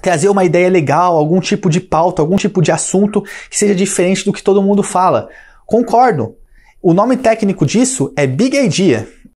trazer uma ideia legal, algum tipo de pauta, algum tipo de assunto que seja diferente do que todo mundo fala. Concordo. O nome técnico disso é Big Idea.